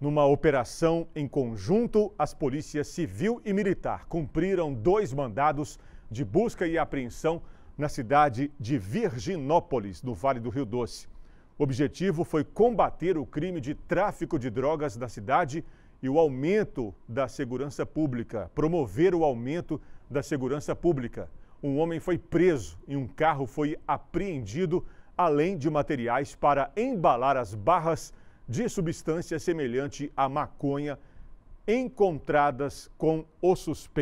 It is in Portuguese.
Numa operação em conjunto, as polícias civil e militar cumpriram dois mandados de busca e apreensão na cidade de Virginópolis, no Vale do Rio Doce. O objetivo foi combater o crime de tráfico de drogas da cidade e o aumento da segurança pública, promover o aumento da segurança pública. Um homem foi preso e um carro foi apreendido, além de materiais para embalar as barras de substâncias semelhante à maconha encontradas com o suspeito.